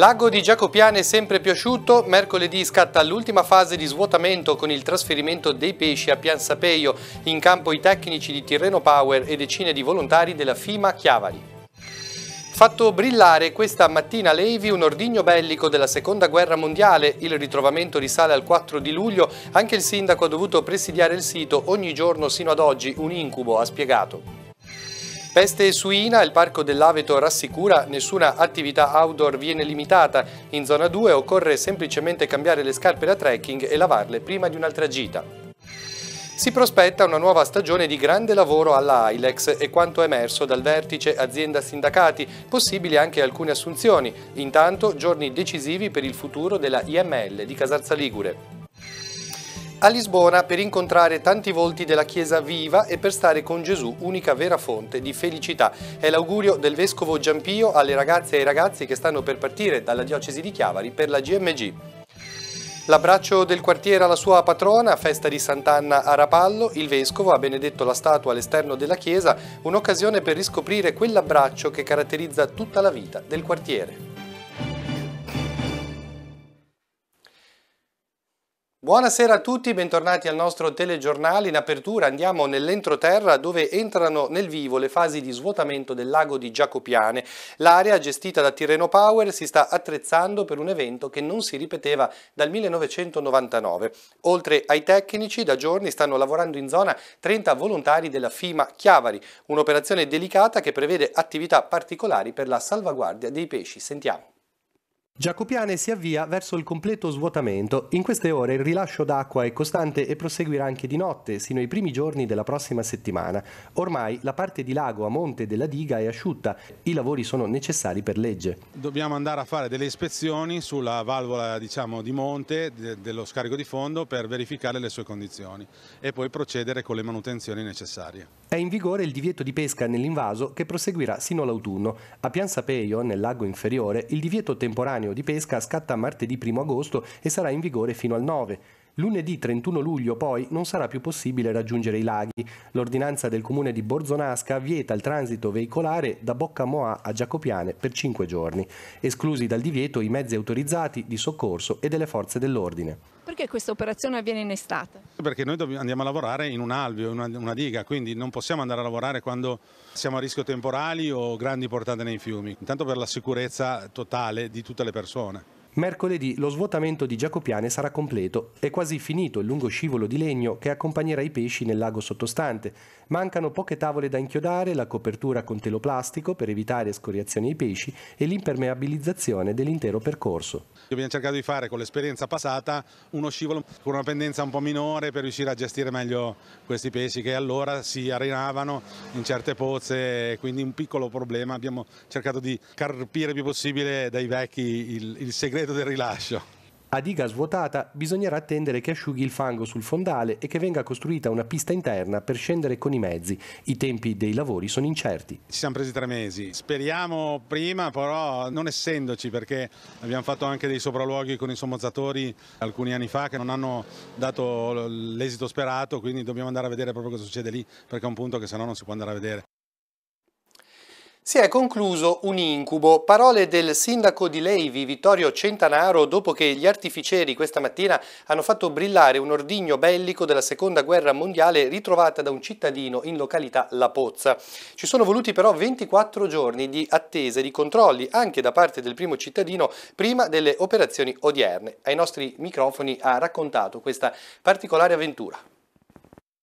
Lago di Giacopiane è sempre piaciuto, mercoledì scatta l'ultima fase di svuotamento con il trasferimento dei pesci a Pian Sapeio, in campo i tecnici di Tirreno Power e decine di volontari della FIMA Chiavari. Fatto brillare questa mattina Levi un ordigno bellico della seconda guerra mondiale, il ritrovamento risale al 4 di luglio, anche il sindaco ha dovuto presidiare il sito ogni giorno sino ad oggi, un incubo, ha spiegato. Peste suina, il parco dell'Aveto rassicura, nessuna attività outdoor viene limitata. In zona 2 occorre semplicemente cambiare le scarpe da trekking e lavarle prima di un'altra gita. Si prospetta una nuova stagione di grande lavoro alla Ilex e quanto emerso dal vertice azienda sindacati, possibili anche alcune assunzioni, intanto giorni decisivi per il futuro della IML di Casarza Ligure a Lisbona per incontrare tanti volti della Chiesa viva e per stare con Gesù, unica vera fonte di felicità. È l'augurio del Vescovo Giampio alle ragazze e ai ragazzi che stanno per partire dalla diocesi di Chiavari per la GMG. L'abbraccio del quartiere alla sua patrona, festa di Sant'Anna a Rapallo, il vescovo ha benedetto la statua all'esterno della chiesa, un'occasione per riscoprire quell'abbraccio che caratterizza tutta la vita del quartiere. Buonasera a tutti, bentornati al nostro telegiornale. In apertura andiamo nell'entroterra dove entrano nel vivo le fasi di svuotamento del lago di Giacopiane. L'area gestita da Tirreno Power si sta attrezzando per un evento che non si ripeteva dal 1999. Oltre ai tecnici, da giorni stanno lavorando in zona 30 volontari della FIMA Chiavari, un'operazione delicata che prevede attività particolari per la salvaguardia dei pesci. Sentiamo. Giacopiane si avvia verso il completo svuotamento. In queste ore il rilascio d'acqua è costante e proseguirà anche di notte, sino ai primi giorni della prossima settimana. Ormai la parte di lago a monte della diga è asciutta, i lavori sono necessari per legge. Dobbiamo andare a fare delle ispezioni sulla valvola diciamo, di monte de dello scarico di fondo per verificare le sue condizioni e poi procedere con le manutenzioni necessarie. È in vigore il divieto di pesca nell'invaso che proseguirà sino all'autunno. A Pian Sapeio, nel lago inferiore, il divieto temporaneo di pesca scatta martedì 1 agosto e sarà in vigore fino al 9. Lunedì 31 luglio poi non sarà più possibile raggiungere i laghi. L'ordinanza del comune di Borzonasca vieta il transito veicolare da Boccamoa a Giacopiane per 5 giorni, esclusi dal divieto i mezzi autorizzati di soccorso e delle forze dell'ordine. Perché questa operazione avviene in estate? Perché noi andiamo a lavorare in un alveo, in una, una diga, quindi non possiamo andare a lavorare quando siamo a rischio temporali o grandi portate nei fiumi, intanto per la sicurezza totale di tutte le persone. Mercoledì lo svuotamento di Giacopiane sarà completo. È quasi finito il lungo scivolo di legno che accompagnerà i pesci nel lago sottostante. Mancano poche tavole da inchiodare, la copertura con teloplastico per evitare scoriazioni ai pesci e l'impermeabilizzazione dell'intero percorso. Abbiamo cercato di fare con l'esperienza passata uno scivolo con una pendenza un po' minore per riuscire a gestire meglio questi pesci che allora si arenavano in certe pozze, quindi un piccolo problema. Abbiamo cercato di carpire il più possibile dai vecchi il, il segreto periodo del rilascio. A diga svuotata bisognerà attendere che asciughi il fango sul fondale e che venga costruita una pista interna per scendere con i mezzi. I tempi dei lavori sono incerti. Ci siamo presi tre mesi, speriamo prima però non essendoci perché abbiamo fatto anche dei sopralluoghi con i sommozzatori alcuni anni fa che non hanno dato l'esito sperato quindi dobbiamo andare a vedere proprio cosa succede lì perché è un punto che se no non si può andare a vedere. Si è concluso un incubo, parole del sindaco di Leivi Vittorio Centanaro dopo che gli artificieri questa mattina hanno fatto brillare un ordigno bellico della seconda guerra mondiale ritrovata da un cittadino in località La Pozza. Ci sono voluti però 24 giorni di attese, di controlli anche da parte del primo cittadino prima delle operazioni odierne. Ai nostri microfoni ha raccontato questa particolare avventura.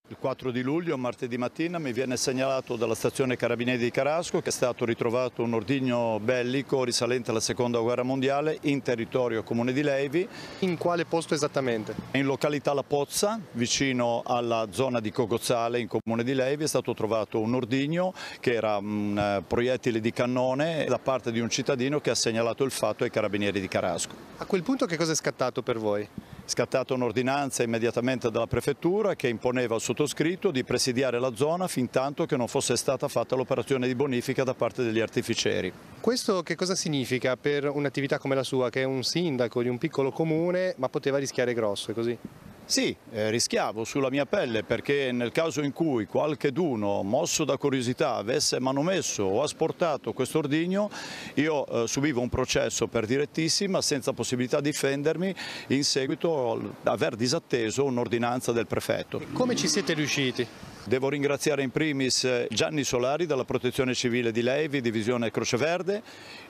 Il 4 di luglio, martedì mattina, mi viene segnalato dalla stazione Carabinieri di Carasco che è stato ritrovato un ordigno bellico risalente alla seconda guerra mondiale in territorio comune di Levi. In quale posto esattamente? In località La Pozza, vicino alla zona di Cogozzale in comune di Levi, è stato trovato un ordigno che era un eh, proiettile di cannone da parte di un cittadino che ha segnalato il fatto ai Carabinieri di Carasco. A quel punto che cosa è scattato per voi? scattata un'ordinanza immediatamente dalla Prefettura che imponeva al sottoscritto di presidiare la zona fin tanto che non fosse stata fatta l'operazione di bonifica da parte degli artificieri. Questo che cosa significa per un'attività come la sua, che è un sindaco di un piccolo comune ma poteva rischiare grosso, è così? Sì, eh, rischiavo sulla mia pelle perché nel caso in cui qualcheduno mosso da curiosità avesse manomesso o asportato questo ordigno io eh, subivo un processo per direttissima senza possibilità di difendermi in seguito ad aver disatteso un'ordinanza del prefetto. E come ci siete riusciti? Devo ringraziare in primis eh, Gianni Solari della Protezione Civile di Levi, Divisione Croce Verde,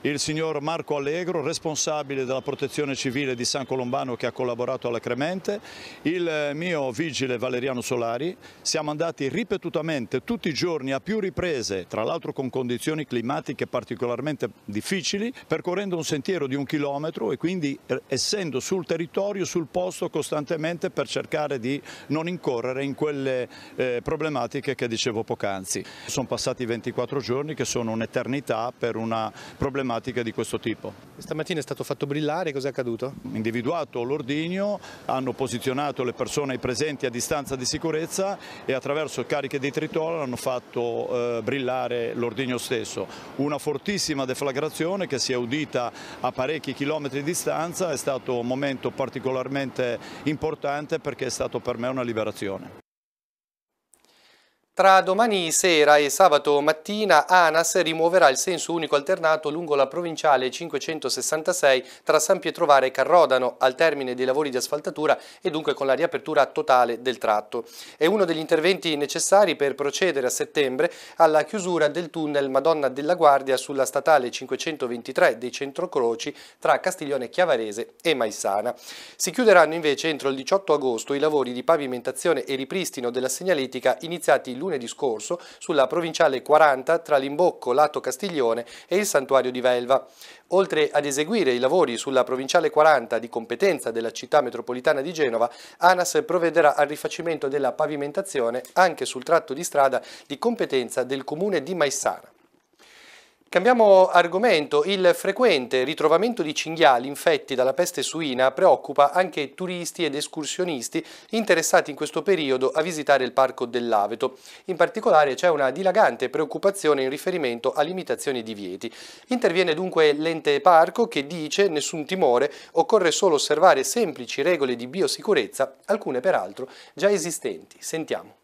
il signor Marco Allegro, responsabile della Protezione Civile di San Colombano che ha collaborato alla Cremente, il eh, mio vigile Valeriano Solari. Siamo andati ripetutamente tutti i giorni a più riprese, tra l'altro con condizioni climatiche particolarmente difficili, percorrendo un sentiero di un chilometro e quindi eh, essendo sul territorio, sul posto costantemente per cercare di non incorrere in quelle eh, problematiche problematiche che dicevo poc'anzi. Sono passati 24 giorni che sono un'eternità per una problematica di questo tipo. Stamattina è stato fatto brillare, cosa è accaduto? Individuato l'ordigno, hanno posizionato le persone presenti a distanza di sicurezza e attraverso cariche di tritolo hanno fatto eh, brillare l'ordigno stesso. Una fortissima deflagrazione che si è udita a parecchi chilometri di distanza è stato un momento particolarmente importante perché è stato per me una liberazione. Tra domani sera e sabato mattina ANAS rimuoverà il senso unico alternato lungo la provinciale 566 tra San Pietrovare e Carrodano al termine dei lavori di asfaltatura e dunque con la riapertura totale del tratto. È uno degli interventi necessari per procedere a settembre alla chiusura del tunnel Madonna della Guardia sulla statale 523 dei Centrocroci tra Castiglione Chiavarese e Maisana. Si chiuderanno invece entro il 18 agosto i lavori di pavimentazione e ripristino della segnaletica iniziati lunedì lunedì scorso sulla provinciale 40 tra Limbocco, Lato Castiglione e il santuario di Velva. Oltre ad eseguire i lavori sulla provinciale 40 di competenza della città metropolitana di Genova, ANAS provvederà al rifacimento della pavimentazione anche sul tratto di strada di competenza del comune di Maissana. Cambiamo argomento, il frequente ritrovamento di cinghiali infetti dalla peste suina preoccupa anche turisti ed escursionisti interessati in questo periodo a visitare il Parco dell'Aveto. In particolare c'è una dilagante preoccupazione in riferimento a limitazioni di vieti. Interviene dunque l'ente parco che dice nessun timore, occorre solo osservare semplici regole di biosicurezza, alcune peraltro già esistenti. Sentiamo.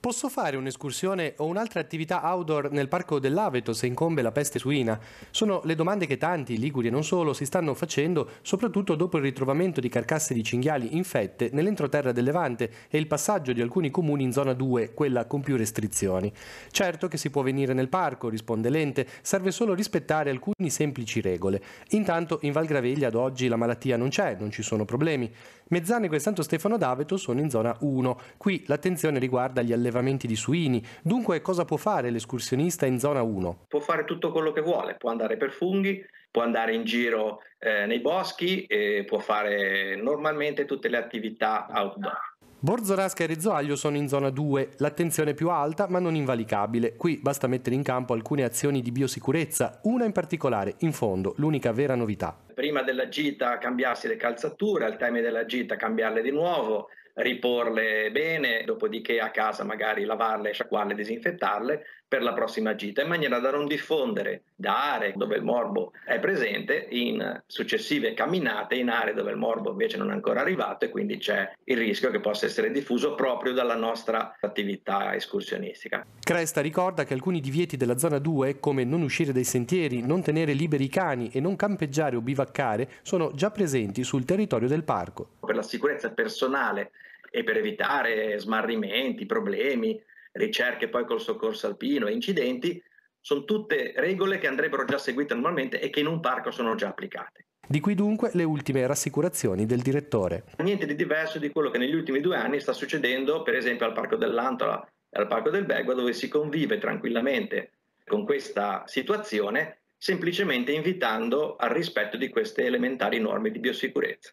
Posso fare un'escursione o un'altra attività outdoor nel parco dell'Aveto se incombe la peste suina? Sono le domande che tanti, liguri e non solo, si stanno facendo, soprattutto dopo il ritrovamento di carcasse di cinghiali infette nell'entroterra del Levante e il passaggio di alcuni comuni in zona 2, quella con più restrizioni. Certo che si può venire nel parco, risponde l'ente, serve solo rispettare alcune semplici regole. Intanto in Val Graveglia ad oggi la malattia non c'è, non ci sono problemi. Mezzane e Santo Stefano d'Aveto sono in zona 1. Qui l'attenzione riguarda gli allevamenti allevamenti di suini. Dunque cosa può fare l'escursionista in zona 1? Può fare tutto quello che vuole, può andare per funghi, può andare in giro eh, nei boschi e può fare normalmente tutte le attività outdoor. Borzorasca e Rizzoaglio sono in zona 2, l'attenzione più alta ma non invalicabile. Qui basta mettere in campo alcune azioni di biosicurezza, una in particolare, in fondo, l'unica vera novità. Prima della gita cambiarsi le calzature, al termine della gita cambiarle di nuovo, riporle bene, dopodiché a casa magari lavarle, sciacquarle, disinfettarle per la prossima gita, in maniera da non diffondere da aree dove il morbo è presente in successive camminate in aree dove il morbo invece non è ancora arrivato e quindi c'è il rischio che possa essere diffuso proprio dalla nostra attività escursionistica. Cresta ricorda che alcuni divieti della zona 2, come non uscire dai sentieri, non tenere liberi i cani e non campeggiare o bivaccare, sono già presenti sul territorio del parco. Per la sicurezza personale e per evitare smarrimenti, problemi, ricerche poi col soccorso alpino e incidenti, sono tutte regole che andrebbero già seguite normalmente e che in un parco sono già applicate. Di qui dunque le ultime rassicurazioni del direttore. Niente di diverso di quello che negli ultimi due anni sta succedendo per esempio al Parco dell'Antola e al Parco del Begua dove si convive tranquillamente con questa situazione semplicemente invitando al rispetto di queste elementari norme di biosicurezza.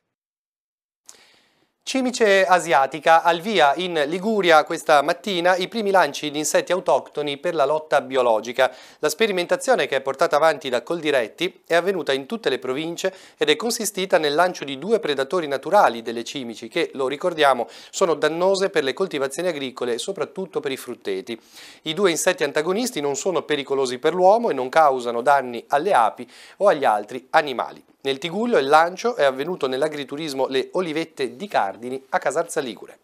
Cimice asiatica, al via in Liguria questa mattina i primi lanci di insetti autoctoni per la lotta biologica. La sperimentazione che è portata avanti da Coldiretti è avvenuta in tutte le province ed è consistita nel lancio di due predatori naturali delle cimici che, lo ricordiamo, sono dannose per le coltivazioni agricole e soprattutto per i frutteti. I due insetti antagonisti non sono pericolosi per l'uomo e non causano danni alle api o agli altri animali. Nel Tiguglio il lancio è avvenuto nell'agriturismo Le Olivette di Cardini a Casalza Ligure.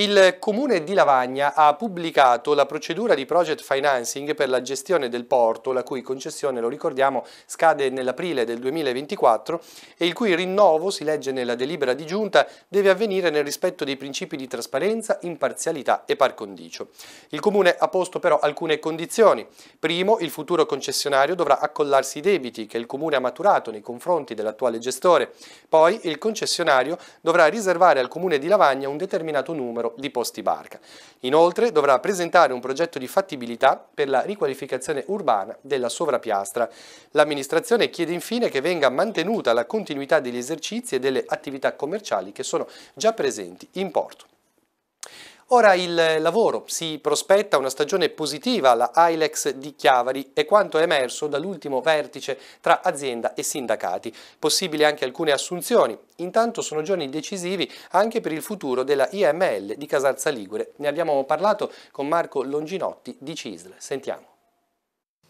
Il comune di Lavagna ha pubblicato la procedura di project financing per la gestione del porto, la cui concessione, lo ricordiamo, scade nell'aprile del 2024 e il cui rinnovo, si legge nella delibera di giunta, deve avvenire nel rispetto dei principi di trasparenza, imparzialità e par condicio. Il comune ha posto però alcune condizioni. Primo, il futuro concessionario dovrà accollarsi i debiti che il comune ha maturato nei confronti dell'attuale gestore. Poi il concessionario dovrà riservare al comune di Lavagna un determinato numero numero di posti barca. Inoltre dovrà presentare un progetto di fattibilità per la riqualificazione urbana della sovrapiastra. L'amministrazione chiede infine che venga mantenuta la continuità degli esercizi e delle attività commerciali che sono già presenti in porto. Ora il lavoro si prospetta una stagione positiva alla ILEX di Chiavari e quanto è emerso dall'ultimo vertice tra azienda e sindacati. Possibili anche alcune assunzioni. Intanto sono giorni decisivi anche per il futuro della IML di Casalza Ligure. Ne abbiamo parlato con Marco Longinotti di Cisle. Sentiamo.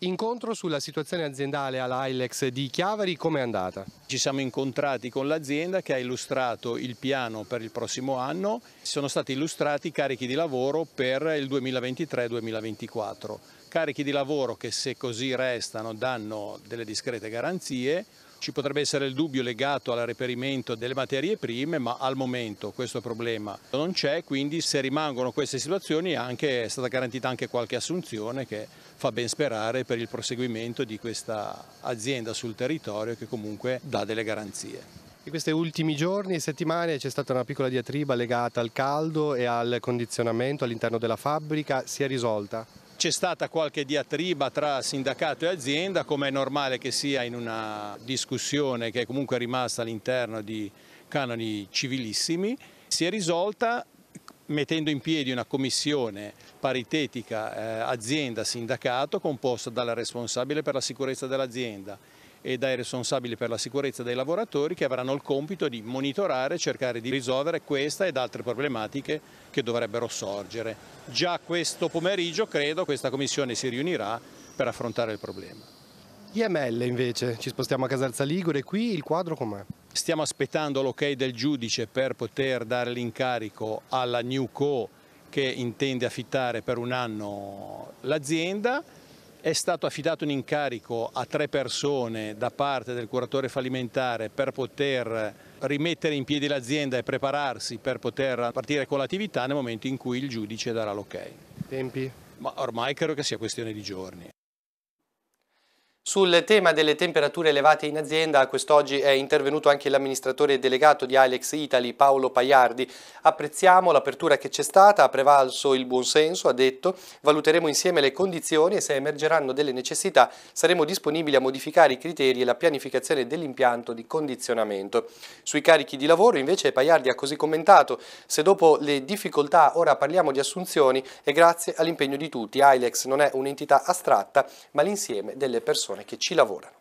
Incontro sulla situazione aziendale alla Ilex di Chiavari, com'è andata? Ci siamo incontrati con l'azienda che ha illustrato il piano per il prossimo anno, sono stati illustrati i carichi di lavoro per il 2023-2024, carichi di lavoro che se così restano danno delle discrete garanzie, ci potrebbe essere il dubbio legato al reperimento delle materie prime, ma al momento questo problema non c'è, quindi se rimangono queste situazioni è, anche, è stata garantita anche qualche assunzione che fa ben sperare per il proseguimento di questa azienda sul territorio che comunque dà delle garanzie. In questi ultimi giorni e settimane c'è stata una piccola diatriba legata al caldo e al condizionamento all'interno della fabbrica, si è risolta? C'è stata qualche diatriba tra sindacato e azienda, come è normale che sia in una discussione che è comunque rimasta all'interno di canoni civilissimi. Si è risolta mettendo in piedi una commissione paritetica eh, azienda-sindacato composta dalla responsabile per la sicurezza dell'azienda e dai responsabili per la sicurezza dei lavoratori che avranno il compito di monitorare e cercare di risolvere questa ed altre problematiche che dovrebbero sorgere. Già questo pomeriggio credo questa commissione si riunirà per affrontare il problema. IML invece, ci spostiamo a Casalza Ligure, qui il quadro com'è? Stiamo aspettando l'ok del giudice per poter dare l'incarico alla New Co che intende affittare per un anno l'azienda. È stato affidato un incarico a tre persone da parte del curatore fallimentare per poter rimettere in piedi l'azienda e prepararsi per poter partire con l'attività nel momento in cui il giudice darà l'ok. Tempi? Ma ormai credo che sia questione di giorni. Sul tema delle temperature elevate in azienda, quest'oggi è intervenuto anche l'amministratore delegato di Alex Italy, Paolo Paiardi. Apprezziamo l'apertura che c'è stata, ha prevalso il buonsenso, ha detto. Valuteremo insieme le condizioni e se emergeranno delle necessità saremo disponibili a modificare i criteri e la pianificazione dell'impianto di condizionamento. Sui carichi di lavoro, invece, Paiardi ha così commentato: Se dopo le difficoltà ora parliamo di assunzioni, è grazie all'impegno di tutti. Ilex non è un'entità astratta, ma l'insieme delle persone persone che ci lavorano.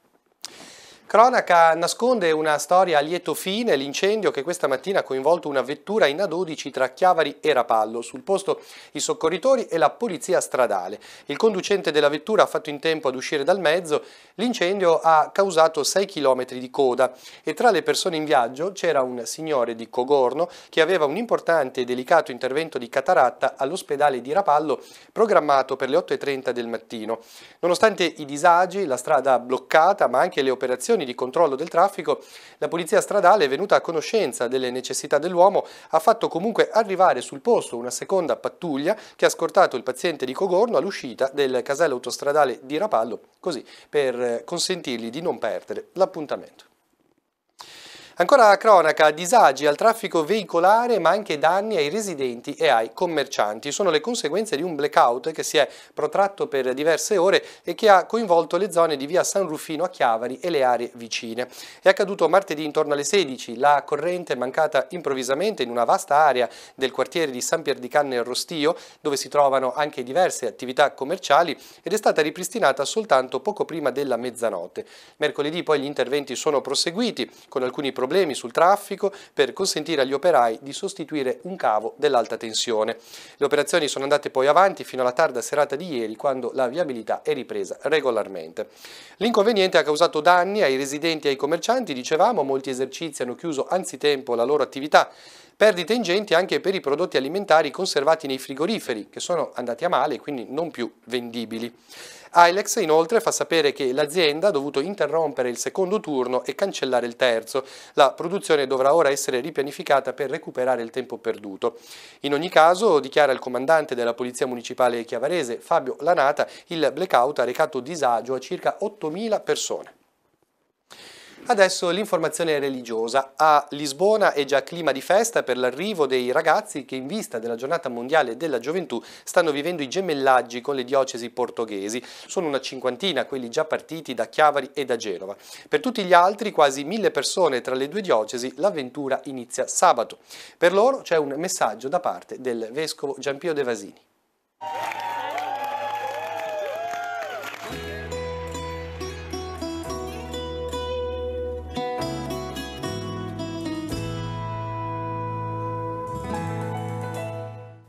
Cronaca nasconde una storia a lieto fine, l'incendio che questa mattina ha coinvolto una vettura in A12 tra Chiavari e Rapallo. Sul posto i soccorritori e la polizia stradale. Il conducente della vettura ha fatto in tempo ad uscire dal mezzo, l'incendio ha causato 6 km di coda e tra le persone in viaggio c'era un signore di Cogorno che aveva un importante e delicato intervento di cataratta all'ospedale di Rapallo programmato per le 8.30 del mattino. Nonostante i disagi, la strada bloccata ma anche le operazioni operazioni di controllo del traffico, la polizia stradale, venuta a conoscenza delle necessità dell'uomo, ha fatto comunque arrivare sul posto una seconda pattuglia che ha scortato il paziente di Cogorno all'uscita del casello autostradale di Rapallo, così per consentirgli di non perdere l'appuntamento. Ancora a cronaca, disagi al traffico veicolare ma anche danni ai residenti e ai commercianti. Sono le conseguenze di un blackout che si è protratto per diverse ore e che ha coinvolto le zone di via San Rufino a Chiavari e le aree vicine. È accaduto martedì intorno alle 16, la corrente è mancata improvvisamente in una vasta area del quartiere di San Pier di Pierdicanne e Rostio, dove si trovano anche diverse attività commerciali ed è stata ripristinata soltanto poco prima della mezzanotte. Mercoledì poi gli interventi sono proseguiti con alcuni problemi problemi sul traffico per consentire agli operai di sostituire un cavo dell'alta tensione. Le operazioni sono andate poi avanti fino alla tarda serata di ieri quando la viabilità è ripresa regolarmente. L'inconveniente ha causato danni ai residenti e ai commercianti, dicevamo, molti esercizi hanno chiuso anzitempo la loro attività. Perdite ingenti anche per i prodotti alimentari conservati nei frigoriferi, che sono andati a male e quindi non più vendibili. Ilex inoltre fa sapere che l'azienda ha dovuto interrompere il secondo turno e cancellare il terzo. La produzione dovrà ora essere ripianificata per recuperare il tempo perduto. In ogni caso, dichiara il comandante della Polizia Municipale Chiavarese, Fabio Lanata, il blackout ha recato disagio a circa 8.000 persone. Adesso l'informazione religiosa. A Lisbona è già clima di festa per l'arrivo dei ragazzi che in vista della giornata mondiale della gioventù stanno vivendo i gemellaggi con le diocesi portoghesi. Sono una cinquantina quelli già partiti da Chiavari e da Genova. Per tutti gli altri, quasi mille persone tra le due diocesi, l'avventura inizia sabato. Per loro c'è un messaggio da parte del vescovo Giampio De Vasini.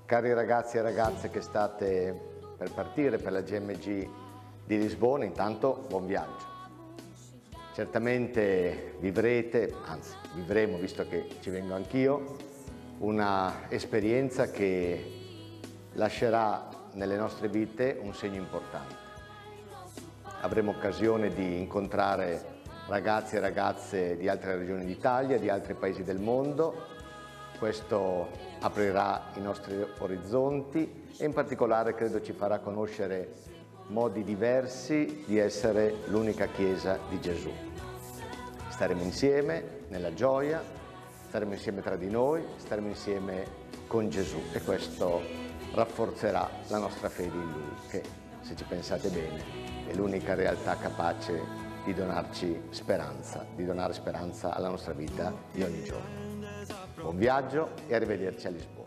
Cari ragazzi e ragazze che state per partire per la GMG di Lisbona, intanto buon viaggio. Certamente vivrete, anzi vivremo, visto che ci vengo anch'io, una esperienza che lascerà nelle nostre vite un segno importante. Avremo occasione di incontrare ragazzi e ragazze di altre regioni d'Italia, di altri paesi del mondo, questo aprirà i nostri orizzonti e in particolare credo ci farà conoscere modi diversi di essere l'unica Chiesa di Gesù. Staremo insieme nella gioia, staremo insieme tra di noi, staremo insieme con Gesù e questo rafforzerà la nostra fede in Lui, che se ci pensate bene è l'unica realtà capace di donarci speranza, di donare speranza alla nostra vita di ogni giorno buon viaggio e arrivederci all'Ispo.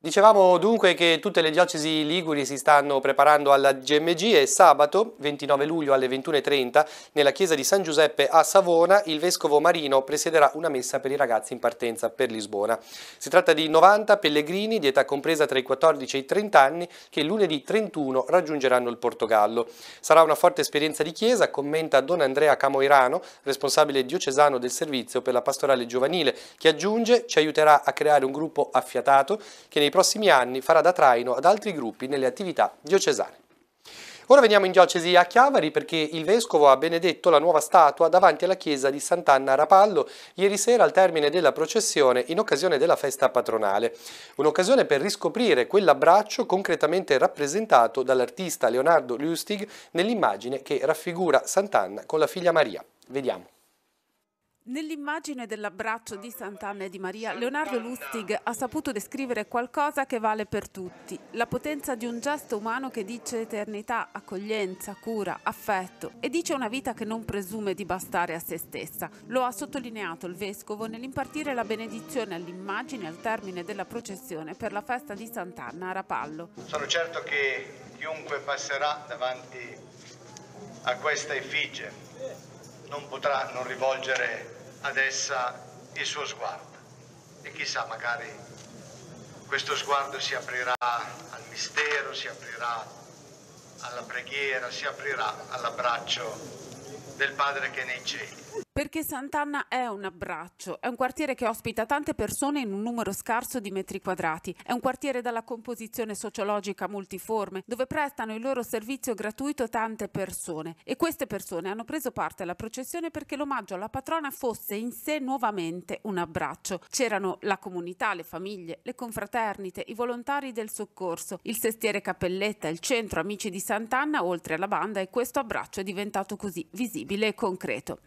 Dicevamo dunque che tutte le diocesi liguri si stanno preparando alla GMG e sabato 29 luglio alle 21.30 nella chiesa di San Giuseppe a Savona il vescovo Marino presiederà una messa per i ragazzi in partenza per Lisbona. Si tratta di 90 pellegrini di età compresa tra i 14 e i 30 anni che lunedì 31 raggiungeranno il Portogallo. Sarà una forte esperienza di chiesa, commenta Don Andrea Camoirano, responsabile diocesano del servizio per la pastorale giovanile, che aggiunge ci aiuterà a creare un gruppo affiatato che nei nei prossimi anni farà da traino ad altri gruppi nelle attività diocesane. Ora veniamo in diocesi a Chiavari perché il vescovo ha benedetto la nuova statua davanti alla chiesa di Sant'Anna Rapallo ieri sera al termine della processione in occasione della festa patronale. Un'occasione per riscoprire quell'abbraccio concretamente rappresentato dall'artista Leonardo Lustig nell'immagine che raffigura Sant'Anna con la figlia Maria. Vediamo. Nell'immagine dell'abbraccio di Sant'Anna e di Maria, Leonardo Lustig ha saputo descrivere qualcosa che vale per tutti, la potenza di un gesto umano che dice eternità, accoglienza, cura, affetto e dice una vita che non presume di bastare a se stessa. Lo ha sottolineato il vescovo nell'impartire la benedizione all'immagine al termine della processione per la festa di Sant'Anna a Rapallo. Sono certo che chiunque passerà davanti a questa effigie non potrà non rivolgere ad essa il suo sguardo e chissà magari questo sguardo si aprirà al mistero, si aprirà alla preghiera, si aprirà all'abbraccio del Padre che è nei cieli. Perché Sant'Anna è un abbraccio, è un quartiere che ospita tante persone in un numero scarso di metri quadrati, è un quartiere dalla composizione sociologica multiforme, dove prestano il loro servizio gratuito tante persone e queste persone hanno preso parte alla processione perché l'omaggio alla patrona fosse in sé nuovamente un abbraccio. C'erano la comunità, le famiglie, le confraternite, i volontari del soccorso, il sestiere Cappelletta, il centro Amici di Sant'Anna, oltre alla banda e questo abbraccio è diventato così visibile e concreto.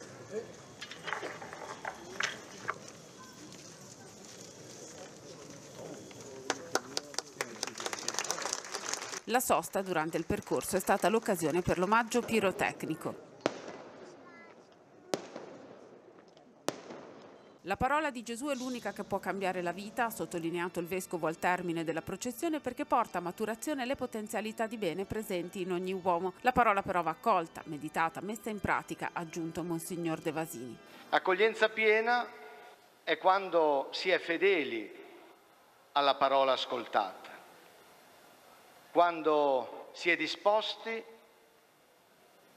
La sosta durante il percorso è stata l'occasione per l'omaggio pirotecnico. La parola di Gesù è l'unica che può cambiare la vita, ha sottolineato il vescovo al termine della processione, perché porta a maturazione le potenzialità di bene presenti in ogni uomo. La parola però va accolta, meditata, messa in pratica, ha aggiunto Monsignor De Vasini. Accoglienza piena è quando si è fedeli alla parola ascoltata quando si è disposti,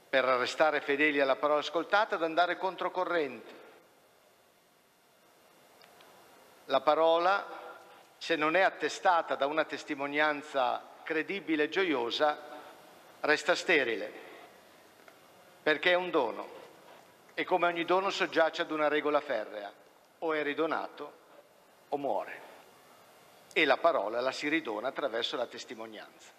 per restare fedeli alla parola ascoltata, ad andare controcorrente. La parola, se non è attestata da una testimonianza credibile e gioiosa, resta sterile, perché è un dono e come ogni dono soggiace ad una regola ferrea, o è ridonato o muore e la parola la si ridona attraverso la testimonianza.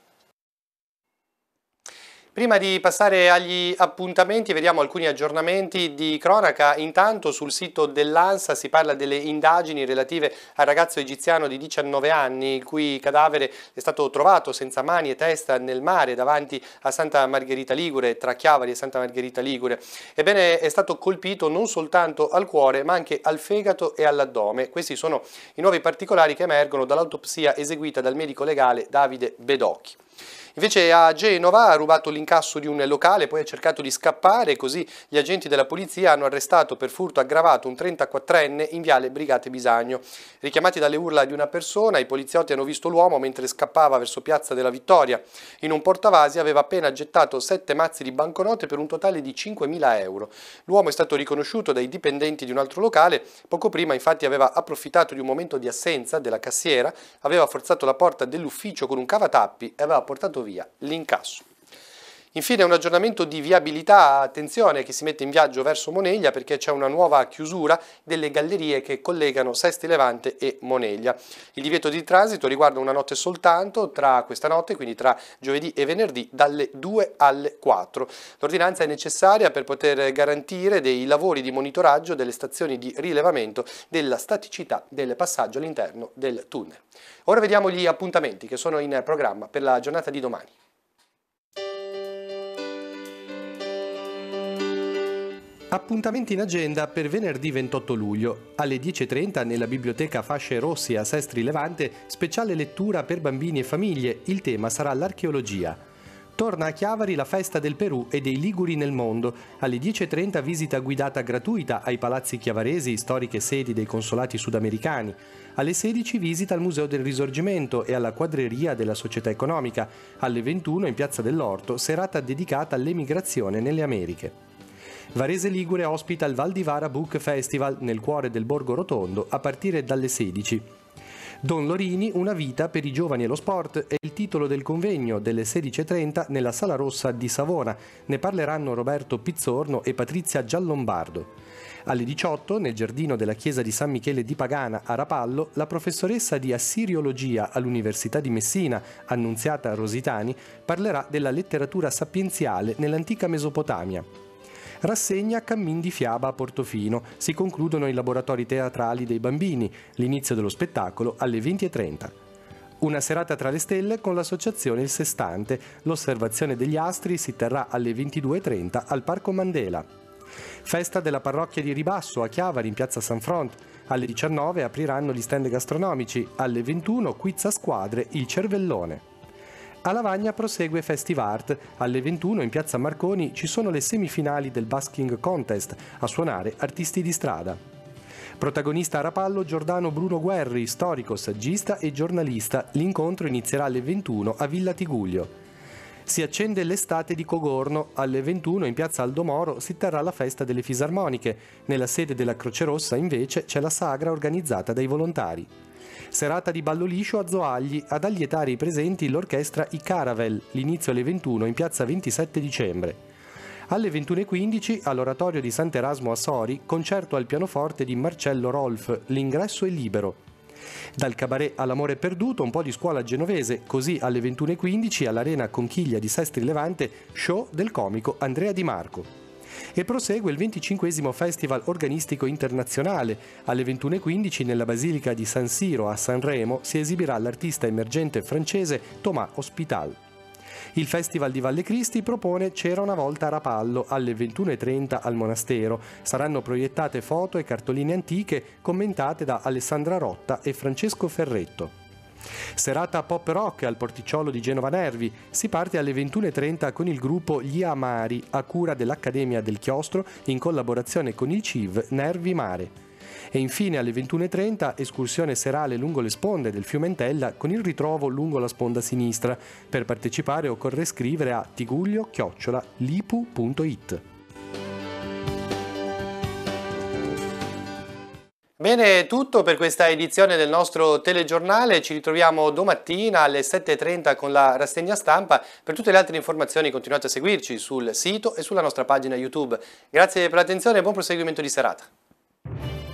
Prima di passare agli appuntamenti vediamo alcuni aggiornamenti di cronaca. Intanto sul sito dell'ANSA si parla delle indagini relative al ragazzo egiziano di 19 anni il cui cadavere è stato trovato senza mani e testa nel mare davanti a Santa Margherita Ligure, tra Chiavari e Santa Margherita Ligure. Ebbene è stato colpito non soltanto al cuore ma anche al fegato e all'addome. Questi sono i nuovi particolari che emergono dall'autopsia eseguita dal medico legale Davide Bedocchi. Invece a Genova ha rubato l'incasso di un locale, poi ha cercato di scappare, così gli agenti della polizia hanno arrestato per furto aggravato un 34enne in viale Brigate Bisagno. Richiamati dalle urla di una persona, i poliziotti hanno visto l'uomo mentre scappava verso Piazza della Vittoria. In un portavasi aveva appena gettato sette mazzi di banconote per un totale di 5.000 euro. L'uomo è stato riconosciuto dai dipendenti di un altro locale, poco prima infatti aveva approfittato di un momento di assenza della cassiera, aveva forzato la porta dell'ufficio con un cavatappi e aveva portato via l'incasso. Infine un aggiornamento di viabilità, attenzione, che si mette in viaggio verso Moneglia perché c'è una nuova chiusura delle gallerie che collegano Sesti Levante e Moneglia. Il divieto di transito riguarda una notte soltanto, tra questa notte, quindi tra giovedì e venerdì, dalle 2 alle 4. L'ordinanza è necessaria per poter garantire dei lavori di monitoraggio delle stazioni di rilevamento della staticità del passaggio all'interno del tunnel. Ora vediamo gli appuntamenti che sono in programma per la giornata di domani. Appuntamenti in agenda per venerdì 28 luglio. Alle 10.30 nella biblioteca Fasce Rossi a Sestri Levante, speciale lettura per bambini e famiglie, il tema sarà l'archeologia. Torna a Chiavari la festa del Perù e dei Liguri nel mondo. Alle 10.30 visita guidata gratuita ai palazzi chiavaresi, storiche sedi dei consolati sudamericani. Alle 16 visita al Museo del Risorgimento e alla quadreria della Società Economica. Alle 21 in Piazza dell'Orto, serata dedicata all'emigrazione nelle Americhe. Varese Ligure ospita il Val di Vara Book Festival nel cuore del Borgo Rotondo a partire dalle 16. Don Lorini, una vita per i giovani e lo sport è il titolo del convegno delle 16.30 nella Sala Rossa di Savona. Ne parleranno Roberto Pizzorno e Patrizia Giallombardo. Alle 18, nel giardino della chiesa di San Michele di Pagana a Rapallo, la professoressa di assiriologia all'Università di Messina, Annunziata Rositani, parlerà della letteratura sapienziale nell'antica Mesopotamia rassegna Cammin di Fiaba a Portofino. Si concludono i laboratori teatrali dei bambini, l'inizio dello spettacolo alle 20.30. Una serata tra le stelle con l'associazione Il Sestante. L'osservazione degli astri si terrà alle 22.30 al Parco Mandela. Festa della parrocchia di Ribasso a Chiavari in piazza San Front. Alle 19 apriranno gli stand gastronomici, alle 21 quizza squadre Il Cervellone. A Lavagna prosegue Art. Alle 21 in piazza Marconi ci sono le semifinali del Basking Contest, a suonare artisti di strada. Protagonista a Rapallo Giordano Bruno Guerri, storico, saggista e giornalista. L'incontro inizierà alle 21 a Villa Tiguglio. Si accende l'estate di Cogorno. Alle 21 in piazza Aldomoro si terrà la festa delle fisarmoniche. Nella sede della Croce Rossa invece c'è la sagra organizzata dai volontari serata di ballo liscio a Zoagli ad allietare i presenti l'orchestra I Caravel, l'inizio alle 21 in piazza 27 dicembre. Alle 21.15 all'oratorio di Sant'Erasmo a Sori, concerto al pianoforte di Marcello Rolf, l'ingresso è libero. Dal cabaret all'amore perduto, un po' di scuola genovese, così alle 21.15 all'arena Conchiglia di Sestri Levante, show del comico Andrea Di Marco e prosegue il 25 Festival Organistico Internazionale. Alle 21.15 nella Basilica di San Siro a Sanremo si esibirà l'artista emergente francese Thomas Hospital. Il Festival di Valle Cristi propone C'era una volta a Rapallo alle 21.30 al monastero. Saranno proiettate foto e cartoline antiche commentate da Alessandra Rotta e Francesco Ferretto. Serata pop rock al porticciolo di Genova Nervi, si parte alle 21.30 con il gruppo Gli Amari a cura dell'Accademia del Chiostro in collaborazione con il CIV Nervi Mare. E infine alle 21.30 escursione serale lungo le sponde del Fiumentella con il ritrovo lungo la sponda sinistra. Per partecipare occorre scrivere a tiguglio-lipu.it. Bene, è tutto per questa edizione del nostro telegiornale, ci ritroviamo domattina alle 7.30 con la rassegna stampa, per tutte le altre informazioni continuate a seguirci sul sito e sulla nostra pagina YouTube. Grazie per l'attenzione e buon proseguimento di serata.